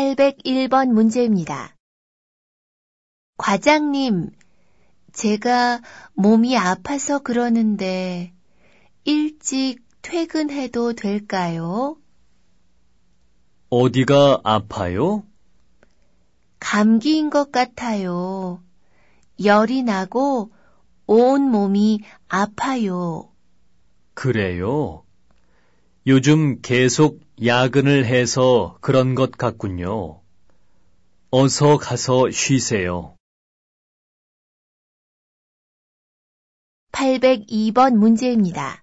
801번 문제입니다. 과장님, 제가 몸이 아파서 그러는데 일찍 퇴근해도 될까요? 어디가 아파요? 감기인 것 같아요. 열이 나고 온 몸이 아파요. 그래요? 요즘 계속 야근을 해서 그런 것 같군요. 어서 가서 쉬세요. 802번 문제입니다.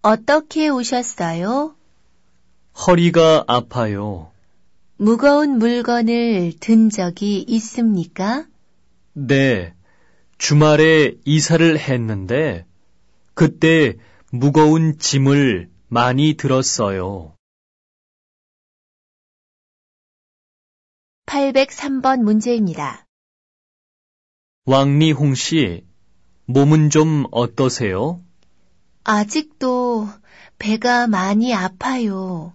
어떻게 오셨어요? 허리가 아파요. 무거운 물건을 든 적이 있습니까? 네. 주말에 이사를 했는데 그때 무거운 짐을 많이 들었어요. 803번 문제입니다. 왕미홍 씨, 몸은 좀 어떠세요? 아직도 배가 많이 아파요.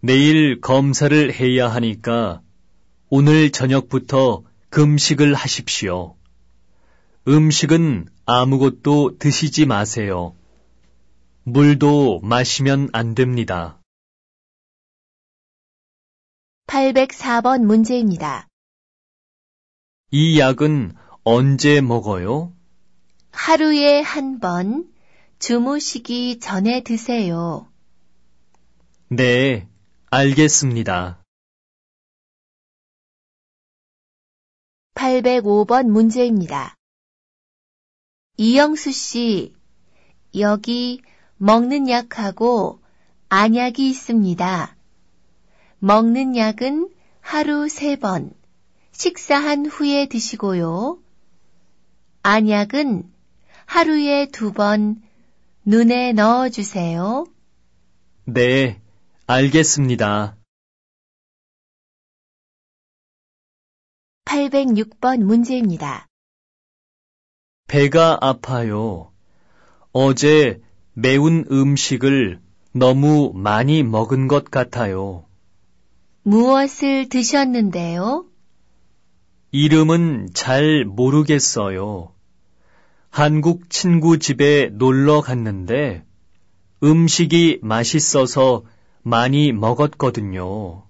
내일 검사를 해야 하니까 오늘 저녁부터 금식을 하십시오. 음식은 아무것도 드시지 마세요. 물도 마시면 안 됩니다. 804번 문제입니다. 이 약은 언제 먹어요? 하루에 한 번, 주무시기 전에 드세요. 네, 알겠습니다. 805번 문제입니다. 이영수 씨, 여기 먹는 약하고 안약이 있습니다. 먹는 약은 하루 세 번 식사한 후에 드시고요. 안약은 하루에 두 번 눈에 넣어 주세요. 네, 알겠습니다. 806번 문제입니다. 배가 아파요. 어제 매운 음식을 너무 많이 먹은 것 같아요. 무엇을 드셨는데요? 이름은 잘 모르겠어요. 한국 친구 집에 놀러 갔는데 음식이 맛있어서 많이 먹었거든요.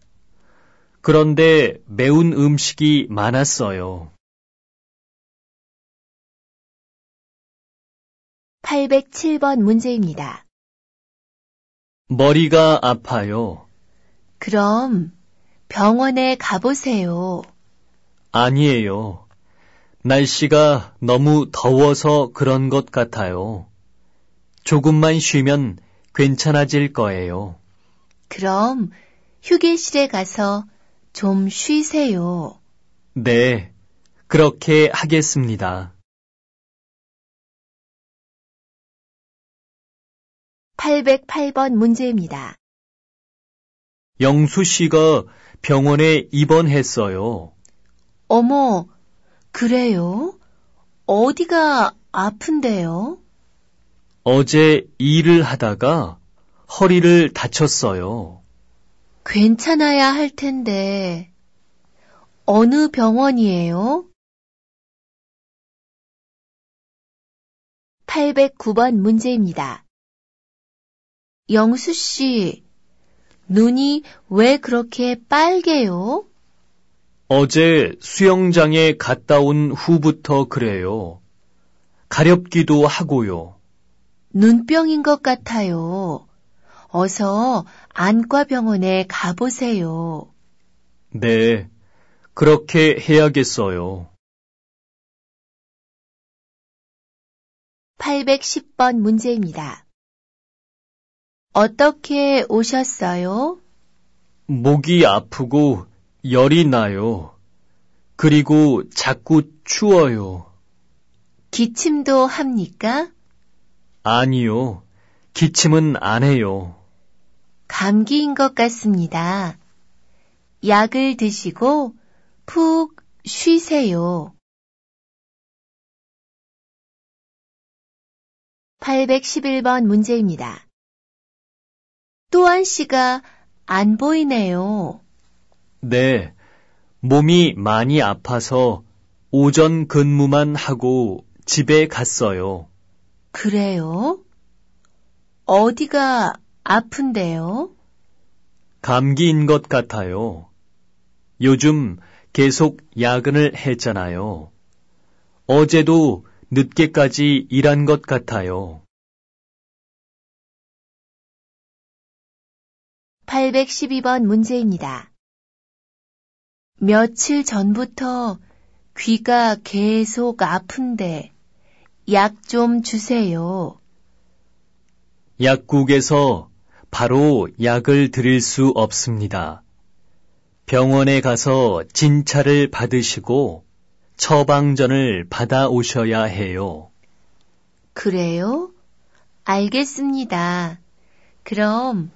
그런데 매운 음식이 많았어요. 807번 문제입니다. 머리가 아파요. 그럼 병원에 가보세요. 아니에요. 날씨가 너무 더워서 그런 것 같아요. 조금만 쉬면 괜찮아질 거예요. 그럼 휴게실에 가서 좀 쉬세요. 네, 그렇게 하겠습니다. 808번 문제입니다. 영수 씨가 병원에 입원했어요. 어머, 그래요? 어디가 아픈데요? 어제 일을 하다가 허리를 다쳤어요. 괜찮아야 할 텐데, 어느 병원이에요? 809번 문제입니다. 영수 씨, 눈이 왜 그렇게 빨개요? 어제 수영장에 갔다 온 후부터 그래요. 가렵기도 하고요. 눈병인 것 같아요. 어서 안과 병원에 가보세요. 네, 그렇게 해야겠어요. 810번 문제입니다. 어떻게 오셨어요? 목이 아프고 열이 나요. 그리고 자꾸 추워요. 기침도 합니까? 아니요. 기침은 안 해요. 감기인 것 같습니다. 약을 드시고 푹 쉬세요. 811번 문제입니다. 또한 씨가 안 보이네요. 네, 몸이 많이 아파서 오전 근무만 하고 집에 갔어요. 그래요? 어디가 아픈데요? 감기인 것 같아요. 요즘 계속 야근을 했잖아요. 어제도 늦게까지 일한 것 같아요. 812번 문제입니다. 며칠 전부터 귀가 계속 아픈데 약 좀 주세요. 약국에서 바로 약을 드릴 수 없습니다. 병원에 가서 진찰을 받으시고 처방전을 받아오셔야 해요. 그래요? 알겠습니다. 그럼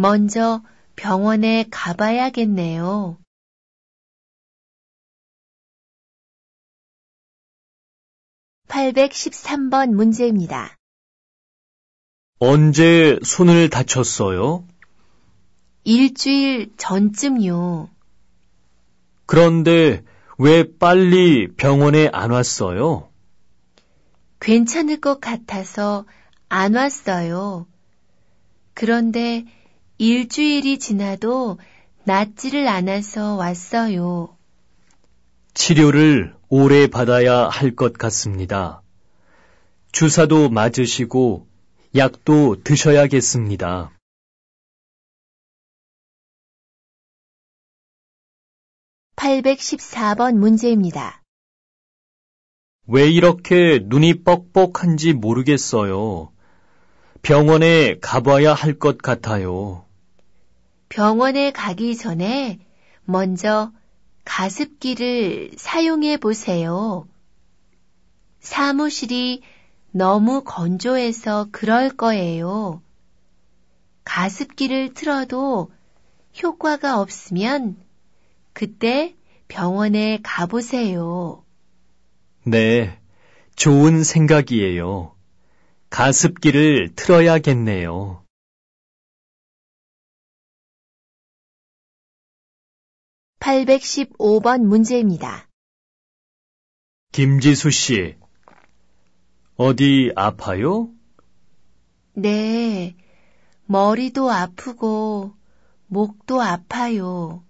먼저 병원에 가봐야겠네요. (813번) 문제입니다. 언제 손을 다쳤어요? 일주일 전쯤요. 그런데 왜 빨리 병원에 안 왔어요? 괜찮을 것 같아서 안 왔어요. 그런데 일주일이 지나도 낫지를 않아서 왔어요. 치료를 오래 받아야 할 것 같습니다. 주사도 맞으시고 약도 드셔야겠습니다. 8 1 4번 문제입니다. 왜 이렇게 눈이 뻑뻑한지 모르겠어요. 병원에 가봐야 할 것 같아요. 병원에 가기 전에 먼저 가습기를 사용해 보세요. 사무실이 너무 건조해서 그럴 거예요. 가습기를 틀어도 효과가 없으면 그때 병원에 가보세요. 네, 좋은 생각이에요. 가습기를 틀어야겠네요. 815번 문제입니다. 김지수 씨, 어디 아파요? 네, 머리도 아프고 목도 아파요.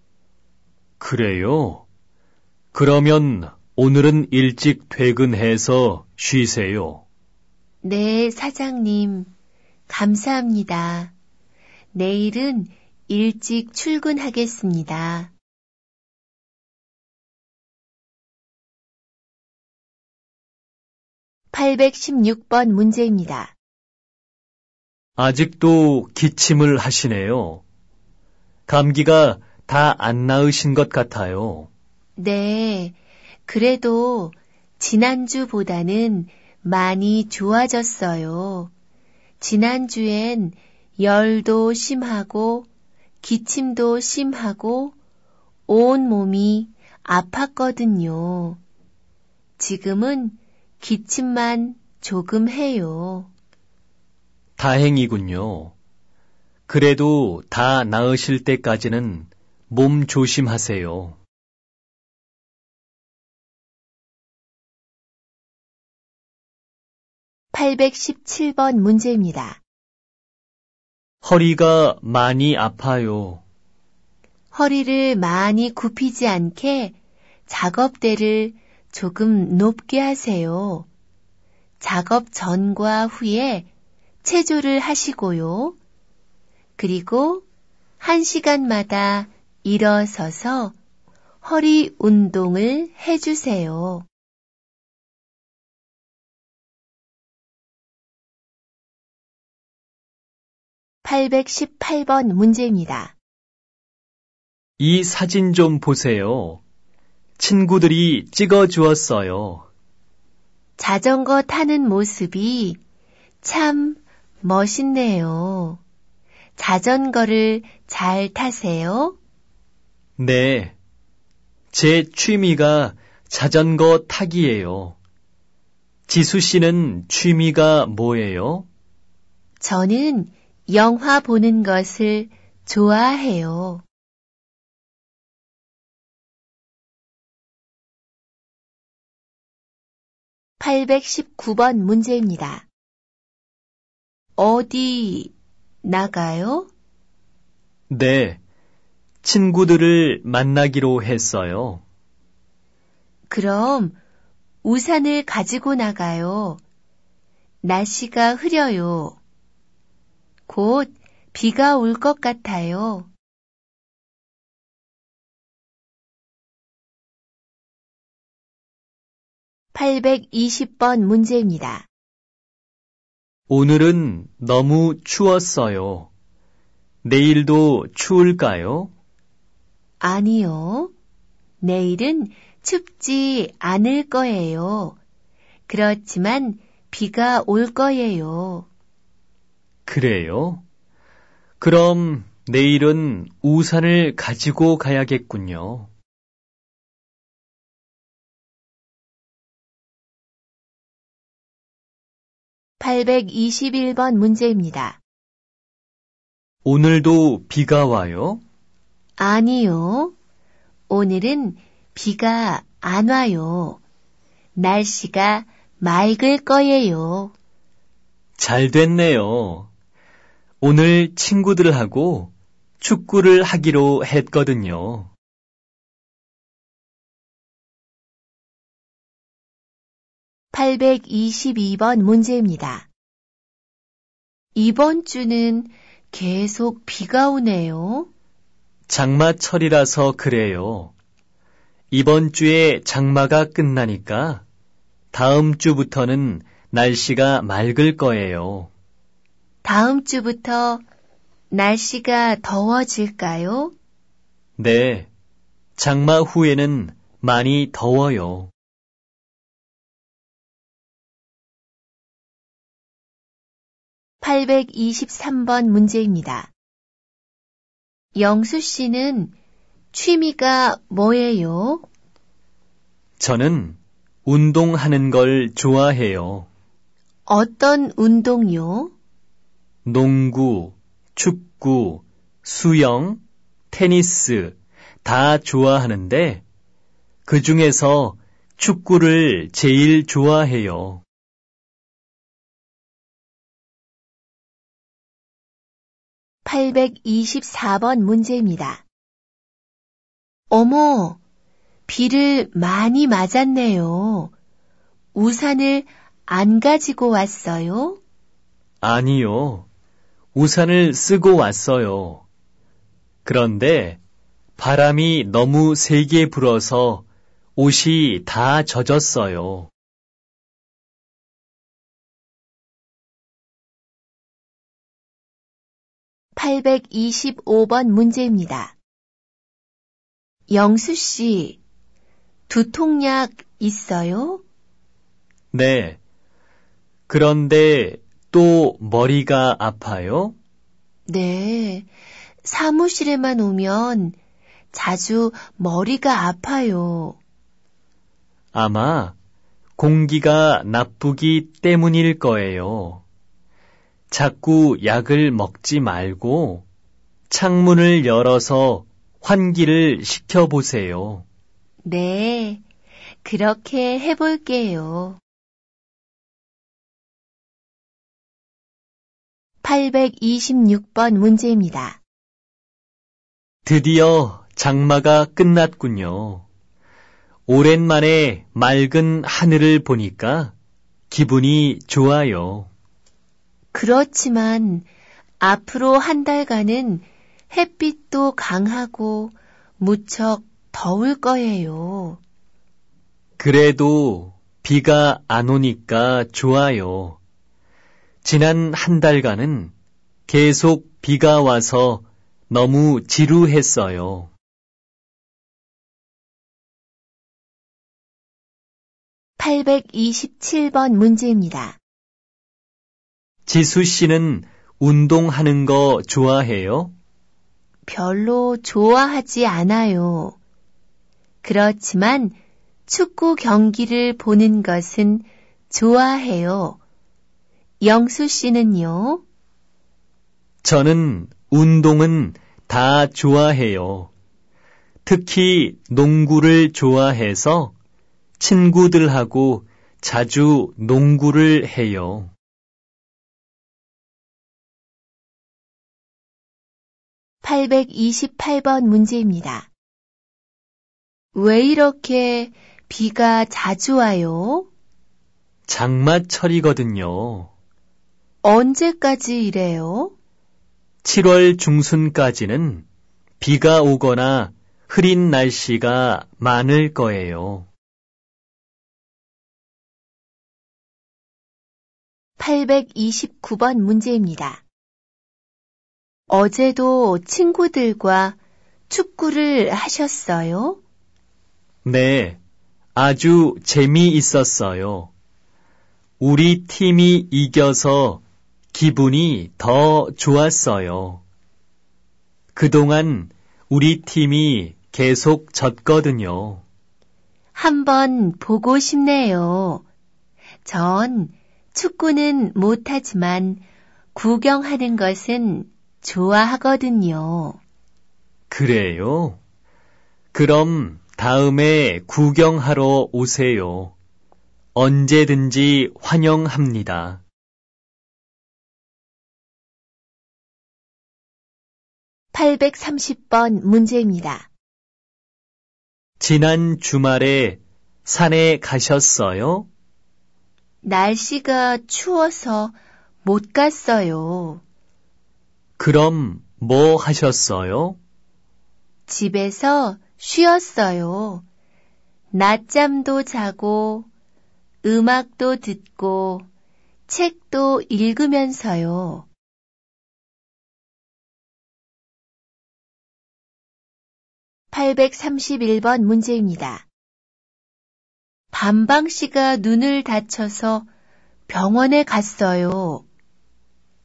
그래요? 그러면 오늘은 일찍 퇴근해서 쉬세요. 네, 사장님. 감사합니다. 내일은 일찍 출근하겠습니다. 816번 문제입니다. 아직도 기침을 하시네요. 감기가 다 안 나으신 것 같아요. 네. 그래도 지난주보다는 많이 좋아졌어요. 지난주엔 열도 심하고 기침도 심하고 온 몸이 아팠거든요. 지금은 기침만 조금 해요. 다행이군요. 그래도 다 나으실 때까지는 몸 조심하세요. (817번) 문제입니다. 허리가 많이 아파요. 허리를 많이 굽히지 않게 작업대를 조금 높게 하세요. 작업 전과 후에 체조를 하시고요. 그리고 한 시간마다 일어서서 허리 운동을 해주세요. (818번) 문제입니다. 이 사진 좀 보세요. 친구들이 찍어주었어요. 자전거 타는 모습이 참 멋있네요. 자전거를 잘 타세요? 네. 제 취미가 자전거 타기예요. 지수 씨는 취미가 뭐예요? 저는 영화 보는 것을 좋아해요. 819번 문제입니다. 어디 나가요? 네, 친구들을 만나기로 했어요. 그럼 우산을 가지고 나가요. 날씨가 흐려요. 곧 비가 올 것 같아요. 820번 문제입니다. 오늘은 너무 추웠어요. 내일도 추울까요? 아니요. 내일은 춥지 않을 거예요. 그렇지만 비가 올 거예요. 그래요? 그럼 내일은 우산을 가지고 가야겠군요. 821번 문제입니다. 오늘도 비가 와요? 아니요. 오늘은 비가 안 와요. 날씨가 맑을 거예요. 잘 됐네요. 오늘 친구들하고 축구를 하기로 했거든요. 822번 문제입니다. 이번 주는 계속 비가 오네요. 장마철이라서 그래요. 이번 주에 장마가 끝나니까 다음 주부터는 날씨가 맑을 거예요. 다음 주부터 날씨가 더워질까요? 네. 장마 후에는 많이 더워요. 823번 문제입니다. 영수 씨는 취미가 뭐예요? 저는 운동하는 걸 좋아해요. 어떤 운동요? 농구, 축구, 수영, 테니스 다 좋아하는데 그 중에서 축구를 제일 좋아해요. 824번 문제입니다. 어머, 비를 많이 맞았네요. 우산을 안 가지고 왔어요? 아니요. 우산을 쓰고 왔어요. 그런데 바람이 너무 세게 불어서 옷이 다 젖었어요. 825번 문제입니다. 영수 씨, 두통약 있어요? 네. 그런데 또 머리가 아파요? 네. 사무실에만 오면 자주 머리가 아파요. 아마 공기가 나쁘기 때문일 거예요. 자꾸 약을 먹지 말고 창문을 열어서 환기를 시켜보세요. 네, 그렇게 해볼게요. 826번 문제입니다. 드디어 장마가 끝났군요. 오랜만에 맑은 하늘을 보니까 기분이 좋아요. 그렇지만 앞으로 한 달간은 햇빛도 강하고 무척 더울 거예요. 그래도 비가 안 오니까 좋아요. 지난 한 달간은 계속 비가 와서 너무 지루했어요. (827번) 문제입니다. 지수 씨는 운동하는 거 좋아해요? 별로 좋아하지 않아요. 그렇지만 축구 경기를 보는 것은 좋아해요. 영수 씨는요? 저는 운동은 다 좋아해요. 특히 농구를 좋아해서 친구들하고 자주 농구를 해요. 828번 문제입니다. 왜 이렇게 비가 자주 와요? 장마철이거든요. 언제까지 이래요? 7월 중순까지는 비가 오거나 흐린 날씨가 많을 거예요. 829번 문제입니다. 어제도 친구들과 축구를 하셨어요? 네, 아주 재미있었어요. 우리 팀이 이겨서 기분이 더 좋았어요. 그동안 우리 팀이 계속 졌거든요. 한번 보고 싶네요. 전 축구는 못하지만 구경하는 것은 좋아하거든요. 그래요? 그럼 다음에 구경하러 오세요. 언제든지 환영합니다. 팔백삼번 문제입니다. 지난 주말에 산에 가셨어요? 날씨가 추워서 못 갔어요. 그럼 뭐 하셨어요? 집에서 쉬었어요. 낮잠도 자고, 음악도 듣고, 책도 읽으면서요. (831번) 문제입니다. 반방 씨가 눈을 다쳐서 병원에 갔어요.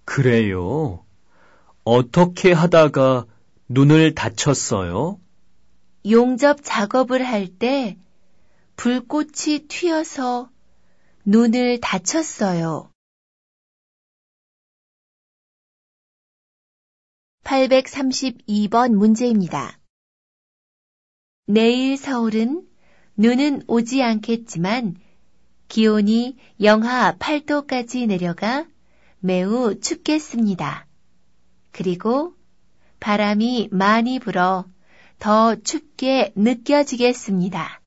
그래요? 어떻게 하다가 눈을 다쳤어요? 용접 작업을 할 때 불꽃이 튀어서 눈을 다쳤어요. 832번 문제입니다. 내일 서울은 눈은 오지 않겠지만 기온이 영하 8도까지 내려가 매우 춥겠습니다. 그리고 바람이 많이 불어 더 춥게 느껴지겠습니다.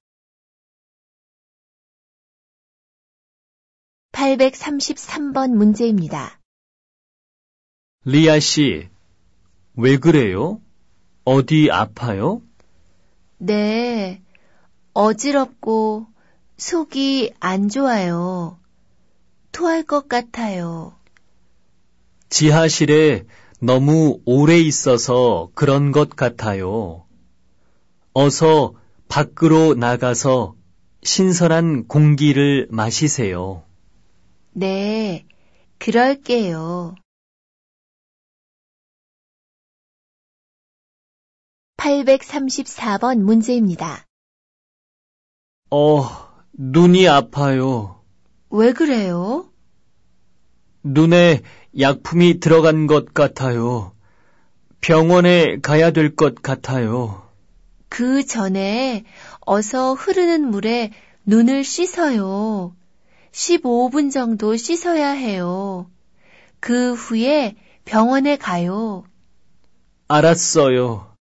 833번 문제입니다. 리아 씨, 왜 그래요? 어디 아파요? 네, 어지럽고 속이 안 좋아요. 토할 것 같아요. 지하실에 너무 오래 있어서 그런 것 같아요. 어서 밖으로 나가서 신선한 공기를 마시세요. 네, 그럴게요. 834번 문제입니다. 어, 눈이 아파요. 왜 그래요? 눈에 약품이 들어간 것 같아요. 병원에 가야 될 것 같아요. 그 전에 어서 흐르는 물에 눈을 씻어요. 15분 정도 씻어야 해요. 그 후에 병원에 가요. 알았어요.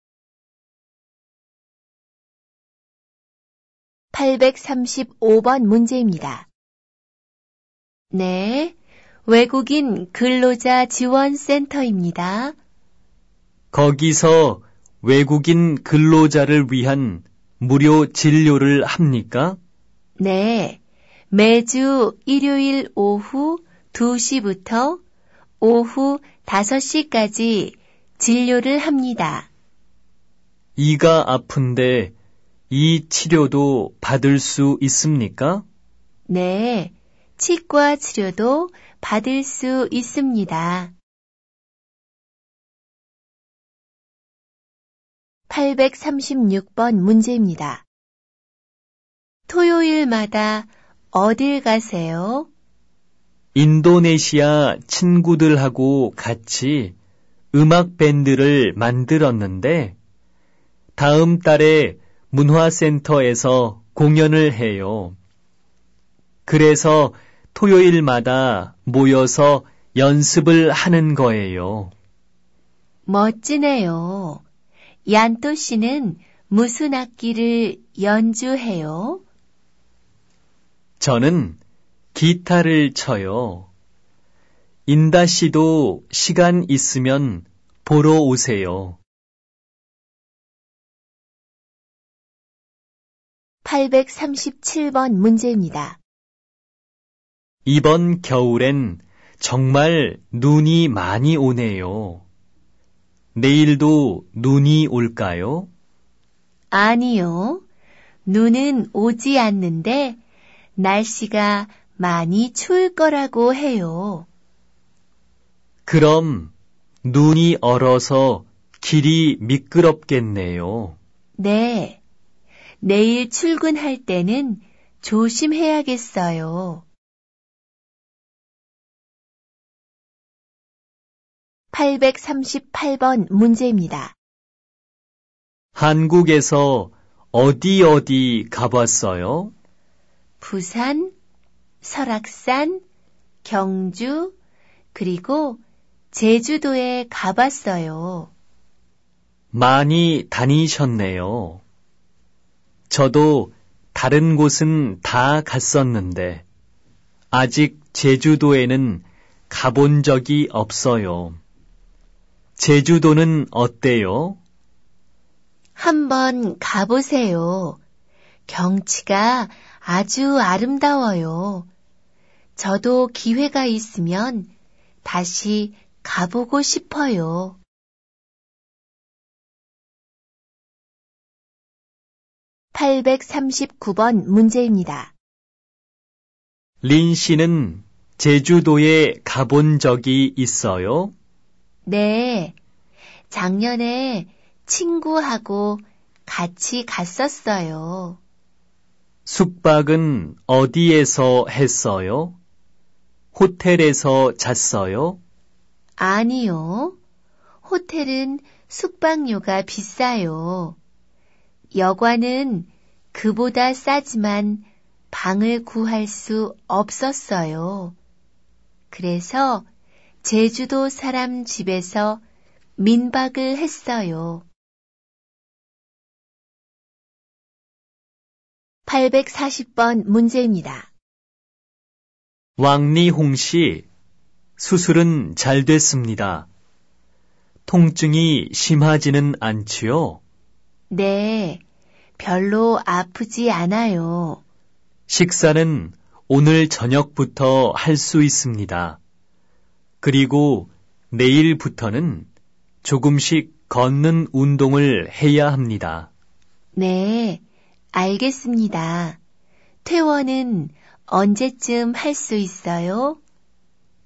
835번 문제입니다. 네, 외국인 근로자 지원센터입니다. 거기서 외국인 근로자를 위한 무료 진료를 합니까? 네. 매주 일요일 오후 2시부터 오후 5시까지 진료를 합니다. 이가 아픈데 이 치료도 받을 수 있습니까? 네. 치과 치료도 받을 수 있습니다. 836번 문제입니다. 토요일마다 어딜 가세요? 인도네시아 친구들하고 같이 음악 밴드를 만들었는데 다음 달에 문화센터에서 공연을 해요. 그래서 토요일마다 모여서 연습을 하는 거예요. 멋지네요. 얀또 씨는 무슨 악기를 연주해요? 저는 기타를 쳐요. 인다 씨도 시간 있으면 보러 오세요. 837번 문제입니다. 이번 겨울엔 정말 눈이 많이 오네요. 내일도 눈이 올까요? 아니요. 눈은 오지 않는데 날씨가 많이 추울 거라고 해요. 그럼 눈이 얼어서 길이 미끄럽겠네요. 네. 내일 출근할 때는 조심해야겠어요. 838번 문제입니다. 한국에서 어디 어디 가봤어요? 부산, 설악산, 경주, 그리고 제주도에 가봤어요. 많이 다니셨네요. 저도 다른 곳은 다 갔었는데, 아직 제주도에는 가본 적이 없어요. 제주도는 어때요? 한번 가보세요. 경치가 아주 아름다워요. 저도 기회가 있으면 다시 가보고 싶어요. (839번) 문제입니다. 린 씨는 제주도에 가본 적이 있어요? 네. 작년에 친구하고 같이 갔었어요. 숙박은 어디에서 했어요? 호텔에서 잤어요? 아니요. 호텔은 숙박료가 비싸요. 여관은 그보다 싸지만 방을 구할 수 없었어요. 그래서 제주도 사람 집에서 민박을 했어요. 840번 문제입니다. 왕리홍 씨, 수술은 잘 됐습니다. 통증이 심하지는 않지요? 네, 별로 아프지 않아요. 식사는 오늘 저녁부터 할 수 있습니다. 그리고 내일부터는 조금씩 걷는 운동을 해야 합니다. 네, 알겠습니다. 퇴원은 언제쯤 할 수 있어요?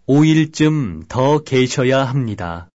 5일쯤 더 계셔야 합니다.